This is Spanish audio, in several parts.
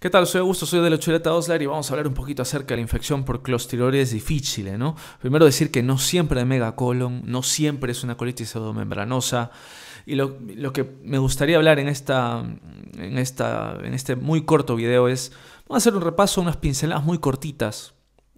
¿Qué tal? Soy Augusto, soy de la Chuleta Osler y vamos a hablar un poquito acerca de la infección por es difícil, ¿no? Primero decir que no siempre hay megacolon, no siempre es una colitis pseudomembranosa. Y lo, que me gustaría hablar en, esta, en, esta, en este muy corto video es, vamos a hacer un repaso, unas pinceladas muy cortitas,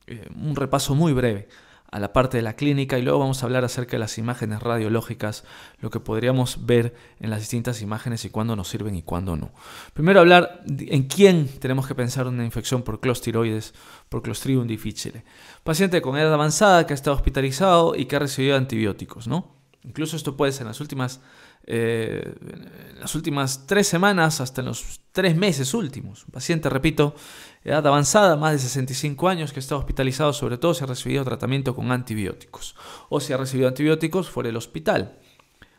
eh, un repaso muy breve a la parte de la clínica y luego vamos a hablar acerca de las imágenes radiológicas, lo que podríamos ver en las distintas imágenes y cuándo nos sirven y cuándo no. Primero hablar en quién tenemos que pensar una infección por clostiroides, por Clostridium difficile. Paciente con edad avanzada que ha estado hospitalizado y que ha recibido antibióticos, ¿no? Incluso esto puede ser en las últimas eh, en las últimas tres semanas hasta en los tres meses últimos. Un paciente, repito, edad avanzada, más de 65 años, que está hospitalizado sobre todo si ha recibido tratamiento con antibióticos o si ha recibido antibióticos fuera del hospital.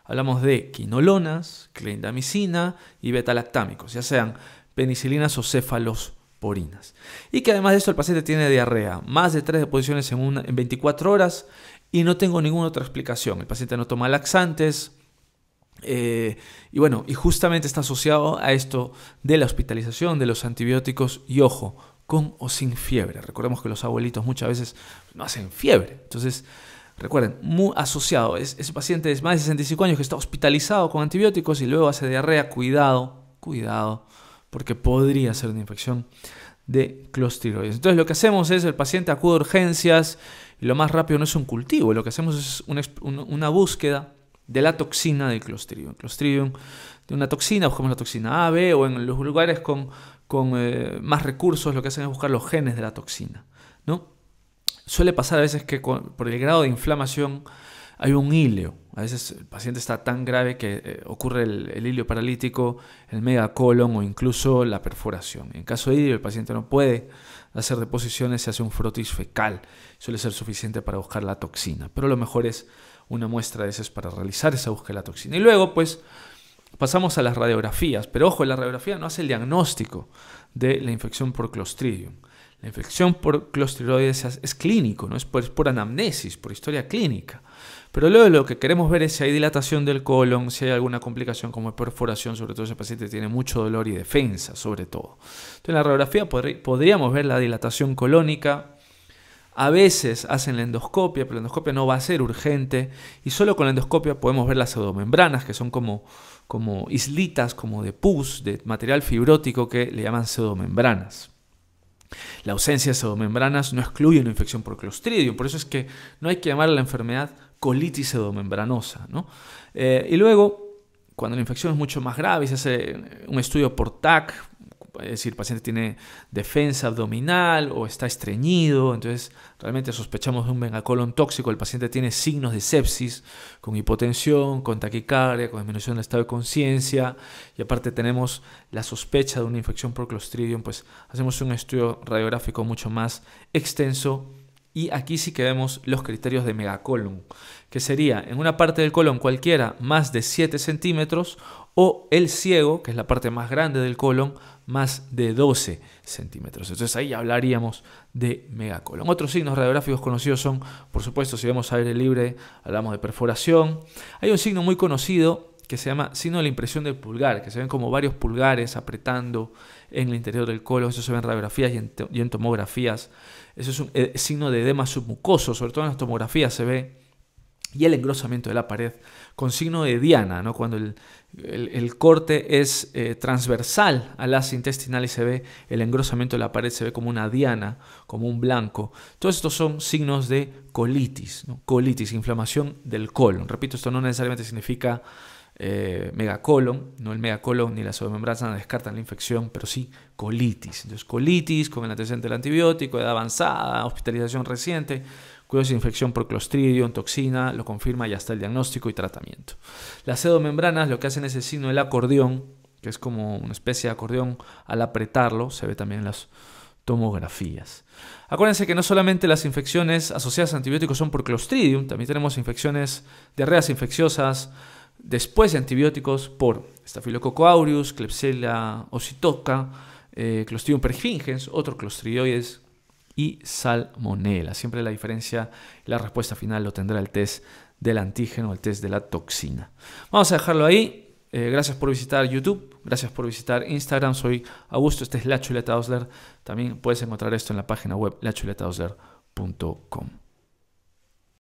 Hablamos de quinolonas, clindamicina y betalactámicos, ya sean penicilinas o cefalosporinas. Y que además de esto el paciente tiene diarrea, más de tres deposiciones en, en 24 horas y no tengo ninguna otra explicación. El paciente no toma laxantes, eh, y bueno, y justamente está asociado a esto de la hospitalización, de los antibióticos y ojo, con o sin fiebre. Recordemos que los abuelitos muchas veces no hacen fiebre. Entonces, recuerden, muy asociado. Es, ese paciente es más de 65 años que está hospitalizado con antibióticos y luego hace diarrea. Cuidado, cuidado, porque podría ser una infección de clostridios Entonces, lo que hacemos es el paciente acude a urgencias y lo más rápido no es un cultivo, lo que hacemos es una búsqueda de la toxina del Clostridium. Clostridium de una toxina, buscamos la toxina A, B o en los lugares con, con eh, más recursos lo que hacen es buscar los genes de la toxina. ¿no? Suele pasar a veces que por el grado de inflamación hay un hilo. A veces el paciente está tan grave que eh, ocurre el, el paralítico, el megacolon o incluso la perforación. En caso de hilo, el paciente no puede hacer deposiciones, se hace un frotis fecal. Suele ser suficiente para buscar la toxina, pero lo mejor es una muestra de veces para realizar esa búsqueda de la toxina. Y luego, pues, pasamos a las radiografías, pero ojo, la radiografía no hace el diagnóstico de la infección por Clostridium. La infección por Clostridium es, clínico, ¿no? es por, es por anamnesis, por historia clínica. Pero luego lo que queremos ver es si hay dilatación del colon, si hay alguna complicación como perforación, sobre todo si el paciente tiene mucho dolor y defensa, sobre todo. Entonces, en la radiografía podríamos ver la dilatación colónica. A veces hacen la endoscopia, pero la endoscopia no va a ser urgente y solo con la endoscopia podemos ver las pseudomembranas, que son como, como islitas, como de pus, de material fibrótico que le llaman pseudomembranas. La ausencia de pseudomembranas no excluye una infección por Clostridium, por eso es que no hay que llamar a la enfermedad colitis pseudomembranosa. Eh, y luego, cuando la infección es mucho más grave, se hace un estudio por TAC, es decir, el paciente tiene defensa abdominal o está estreñido, entonces realmente sospechamos de un megacolon tóxico, el paciente tiene signos de sepsis, con hipotensión, con taquicardia, con disminución del estado de conciencia, y aparte tenemos la sospecha de una infección por Clostridium, pues hacemos un estudio radiográfico mucho más extenso y aquí sí que vemos los criterios de megacolon, que sería en una parte del colon cualquiera más de 7 centímetros o el ciego, que es la parte más grande del colon, más de 12 centímetros. Entonces ahí hablaríamos de megacolon. Otros signos radiográficos conocidos son, por supuesto, si vemos aire libre, hablamos de perforación. Hay un signo muy conocido que se llama signo de la impresión del pulgar, que se ven como varios pulgares apretando en el interior del colon, eso se ve en radiografías y en, tomografías, eso es un eh, signo de edema submucoso, sobre todo en las tomografías se ve, y el engrosamiento de la pared con signo de diana, ¿no? cuando el, corte es eh, transversal al as intestinal y se ve el engrosamiento de la pared, se ve como una diana, como un blanco. Todos estos son signos de colitis, colitis, inflamación del colon. Repito, esto no necesariamente significa eh, megacolon, no el megacolon ni la pseudomembrana descartan la infección, pero sí colitis. Entonces, colitis con el antecedente del antibiótico, edad avanzada, hospitalización reciente, cuidados de infección por clostridium, toxina, lo confirma y hasta el diagnóstico y tratamiento. Las pseudomembranas lo que hacen es el signo del acordeón, que es como una especie de acordeón al apretarlo, se ve también en las tomografías. Acuérdense que no solamente las infecciones asociadas a antibióticos son por Clostridium, también tenemos infecciones, diarreas infecciosas, Después de antibióticos por Staphylococcus aureus, Klebsiella ositoca, eh, Clostridium perfringens, otro clostridioides y salmonella. Siempre la diferencia, la respuesta final lo tendrá el test del antígeno, el test de la toxina. Vamos a dejarlo ahí. Eh, gracias por visitar YouTube, gracias por visitar Instagram. Soy Augusto, este es La Chuleta También puedes encontrar esto en la página web lachuletadosler.com.